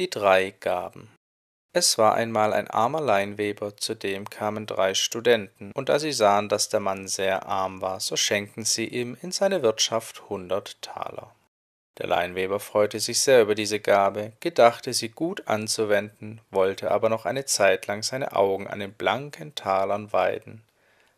die drei gaben. Es war einmal ein armer Leinweber, zu dem kamen drei Studenten, und da sie sahen, dass der Mann sehr arm war, so schenkten sie ihm in seine Wirtschaft hundert Taler. Der Leinweber freute sich sehr über diese Gabe, gedachte sie gut anzuwenden, wollte aber noch eine Zeit lang seine Augen an den blanken Talern weiden,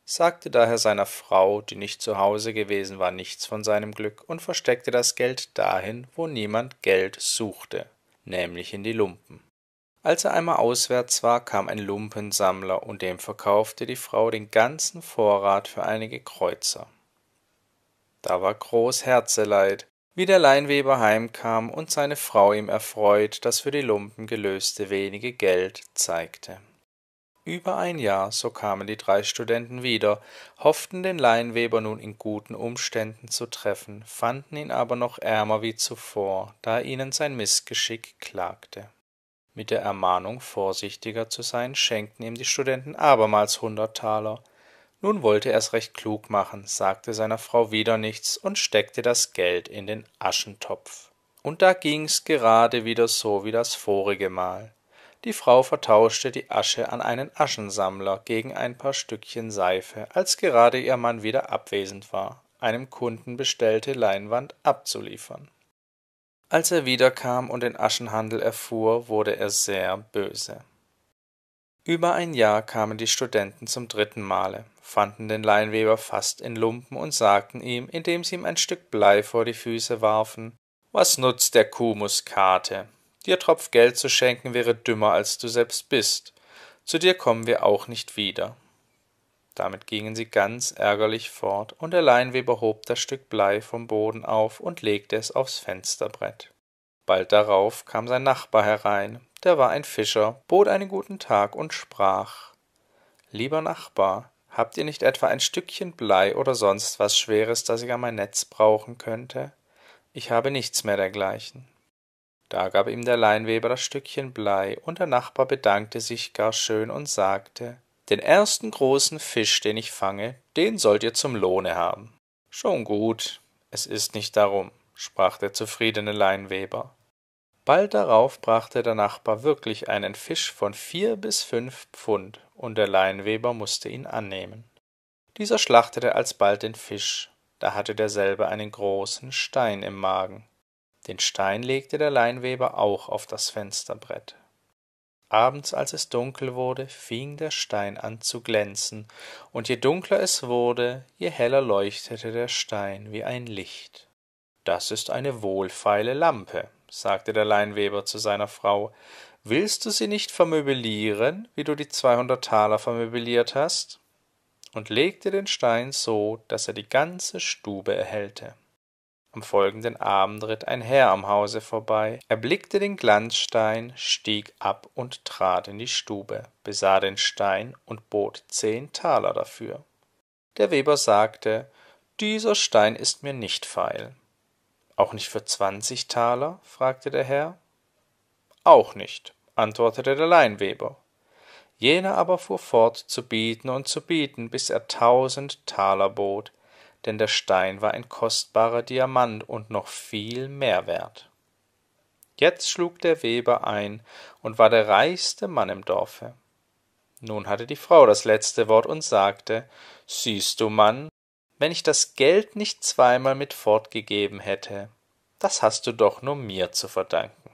sagte daher seiner Frau, die nicht zu Hause gewesen war, nichts von seinem Glück und versteckte das Geld dahin, wo niemand Geld suchte nämlich in die Lumpen. Als er einmal auswärts war, kam ein Lumpensammler und dem verkaufte die Frau den ganzen Vorrat für einige Kreuzer. Da war groß Herzeleid, wie der Leinweber heimkam und seine Frau ihm erfreut das für die Lumpen gelöste wenige Geld zeigte. Über ein Jahr, so kamen die drei Studenten wieder, hofften den Leinweber nun in guten Umständen zu treffen, fanden ihn aber noch ärmer wie zuvor, da er ihnen sein Missgeschick klagte. Mit der Ermahnung, vorsichtiger zu sein, schenkten ihm die Studenten abermals hundert Taler. Nun wollte er's recht klug machen, sagte seiner Frau wieder nichts und steckte das Geld in den Aschentopf. Und da ging's gerade wieder so wie das vorige Mal. Die Frau vertauschte die Asche an einen Aschensammler gegen ein paar Stückchen Seife, als gerade ihr Mann wieder abwesend war, einem Kunden bestellte Leinwand abzuliefern. Als er wiederkam und den Aschenhandel erfuhr, wurde er sehr böse. Über ein Jahr kamen die Studenten zum dritten Male, fanden den Leinweber fast in Lumpen und sagten ihm, indem sie ihm ein Stück Blei vor die Füße warfen, was nutzt der Kuh Dir Tropf Geld zu schenken wäre dümmer, als du selbst bist. Zu dir kommen wir auch nicht wieder. Damit gingen sie ganz ärgerlich fort, und der Leinweber hob das Stück Blei vom Boden auf und legte es aufs Fensterbrett. Bald darauf kam sein Nachbar herein, der war ein Fischer, bot einen guten Tag und sprach Lieber Nachbar, habt ihr nicht etwa ein Stückchen Blei oder sonst was Schweres, das ich an mein Netz brauchen könnte? Ich habe nichts mehr dergleichen. Da gab ihm der Leinweber das Stückchen Blei, und der Nachbar bedankte sich gar schön und sagte, den ersten großen Fisch, den ich fange, den sollt ihr zum Lohne haben. Schon gut, es ist nicht darum, sprach der zufriedene Leinweber. Bald darauf brachte der Nachbar wirklich einen Fisch von vier bis fünf Pfund, und der Leinweber mußte ihn annehmen. Dieser schlachtete alsbald den Fisch, da hatte derselbe einen großen Stein im Magen. Den Stein legte der Leinweber auch auf das Fensterbrett. Abends, als es dunkel wurde, fing der Stein an zu glänzen, und je dunkler es wurde, je heller leuchtete der Stein wie ein Licht. Das ist eine wohlfeile Lampe, sagte der Leinweber zu seiner Frau. Willst du sie nicht vermöbelieren, wie du die zweihundert Taler vermöbeliert hast? und legte den Stein so, dass er die ganze Stube erhellte. Am folgenden Abend ritt ein Herr am Hause vorbei, erblickte den Glanzstein, stieg ab und trat in die Stube, besah den Stein und bot zehn Taler dafür. Der Weber sagte, dieser Stein ist mir nicht feil. Auch nicht für zwanzig Taler? fragte der Herr. Auch nicht, antwortete der Leinweber. Jener aber fuhr fort zu bieten und zu bieten, bis er tausend Taler bot, denn der Stein war ein kostbarer Diamant und noch viel mehr wert. Jetzt schlug der Weber ein und war der reichste Mann im Dorfe. Nun hatte die Frau das letzte Wort und sagte Siehst du, Mann, wenn ich das Geld nicht zweimal mit fortgegeben hätte, das hast du doch nur mir zu verdanken.